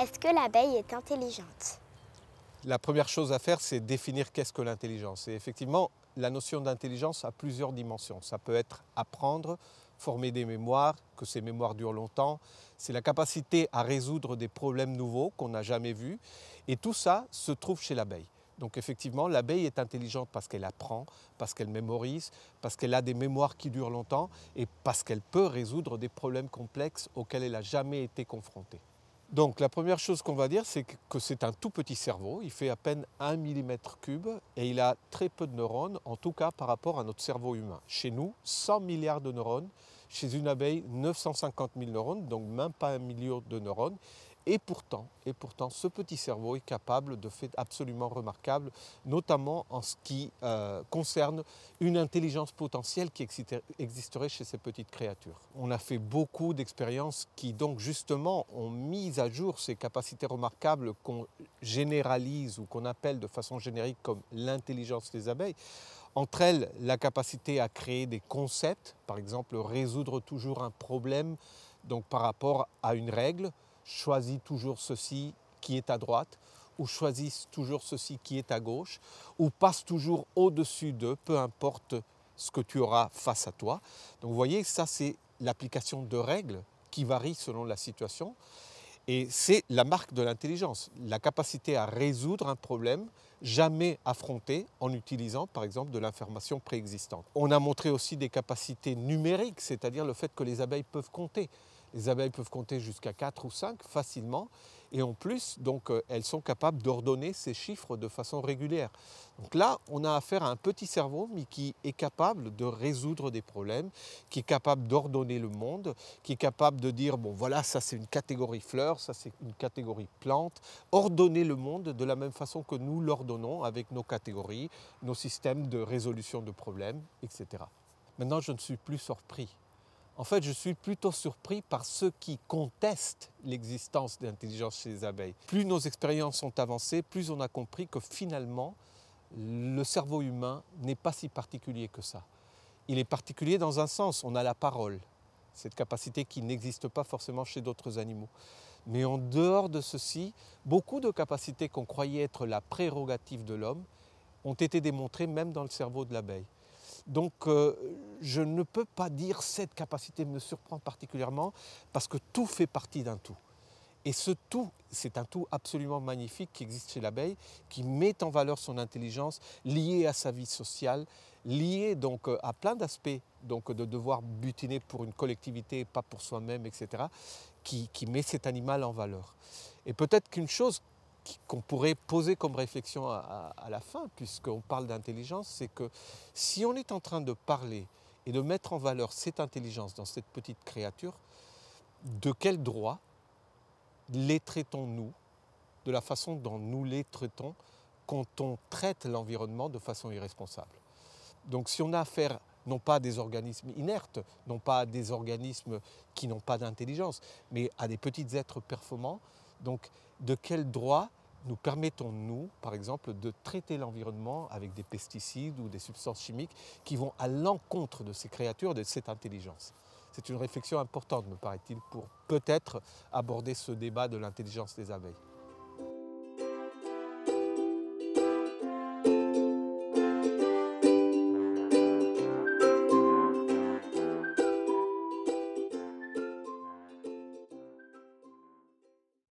Est-ce que l'abeille est intelligente La première chose à faire, c'est définir qu'est-ce que l'intelligence. Et effectivement, la notion d'intelligence a plusieurs dimensions. Ça peut être apprendre, former des mémoires, que ces mémoires durent longtemps. C'est la capacité à résoudre des problèmes nouveaux qu'on n'a jamais vus. Et tout ça se trouve chez l'abeille. Donc effectivement, l'abeille est intelligente parce qu'elle apprend, parce qu'elle mémorise, parce qu'elle a des mémoires qui durent longtemps et parce qu'elle peut résoudre des problèmes complexes auxquels elle n'a jamais été confrontée. Donc la première chose qu'on va dire, c'est que c'est un tout petit cerveau, il fait à peine 1 mm cube et il a très peu de neurones, en tout cas par rapport à notre cerveau humain. Chez nous, 100 milliards de neurones, chez une abeille, 950 000 neurones, donc même pas un million de neurones. Et pourtant, et pourtant, ce petit cerveau est capable de faits absolument remarquables, notamment en ce qui euh, concerne une intelligence potentielle qui existerait chez ces petites créatures. On a fait beaucoup d'expériences qui, donc, justement, ont mis à jour ces capacités remarquables qu'on généralise ou qu'on appelle de façon générique comme l'intelligence des abeilles. Entre elles, la capacité à créer des concepts, par exemple résoudre toujours un problème donc par rapport à une règle, choisis toujours ceci qui est à droite, ou choisis toujours ceci qui est à gauche, ou passe toujours au-dessus d'eux, peu importe ce que tu auras face à toi. Donc vous voyez, ça c'est l'application de règles qui varient selon la situation. Et c'est la marque de l'intelligence, la capacité à résoudre un problème jamais affronté en utilisant par exemple de l'information préexistante. On a montré aussi des capacités numériques, c'est-à-dire le fait que les abeilles peuvent compter. Les abeilles peuvent compter jusqu'à 4 ou 5 facilement. Et en plus, donc, euh, elles sont capables d'ordonner ces chiffres de façon régulière. Donc là, on a affaire à un petit cerveau, mais qui est capable de résoudre des problèmes, qui est capable d'ordonner le monde, qui est capable de dire, bon voilà, ça c'est une catégorie fleur, ça c'est une catégorie plante, ordonner le monde de la même façon que nous l'ordonnons avec nos catégories, nos systèmes de résolution de problèmes, etc. Maintenant, je ne suis plus surpris en fait, je suis plutôt surpris par ceux qui contestent l'existence d'intelligence chez les abeilles. Plus nos expériences sont avancées, plus on a compris que finalement, le cerveau humain n'est pas si particulier que ça. Il est particulier dans un sens, on a la parole, cette capacité qui n'existe pas forcément chez d'autres animaux. Mais en dehors de ceci, beaucoup de capacités qu'on croyait être la prérogative de l'homme ont été démontrées même dans le cerveau de l'abeille. Donc euh, je ne peux pas dire cette capacité me surprend particulièrement parce que tout fait partie d'un tout. Et ce tout, c'est un tout absolument magnifique qui existe chez l'abeille, qui met en valeur son intelligence liée à sa vie sociale, liée donc euh, à plein d'aspects, donc de devoir butiner pour une collectivité, pas pour soi-même, etc., qui, qui met cet animal en valeur. Et peut-être qu'une chose qu'on pourrait poser comme réflexion à, la fin, puisqu'on parle d'intelligence, c'est que si on est en train de parler et de mettre en valeur cette intelligence dans cette petite créature, de quel droit les traitons-nous de la façon dont nous les traitons quand on traite l'environnement de façon irresponsable Donc si on a affaire non pas à des organismes inertes, non pas à des organismes qui n'ont pas d'intelligence, mais à des petits êtres performants, donc de quel droit nous permettons, nous, par exemple, de traiter l'environnement avec des pesticides ou des substances chimiques qui vont à l'encontre de ces créatures, de cette intelligence C'est une réflexion importante, me paraît-il, pour peut-être aborder ce débat de l'intelligence des abeilles.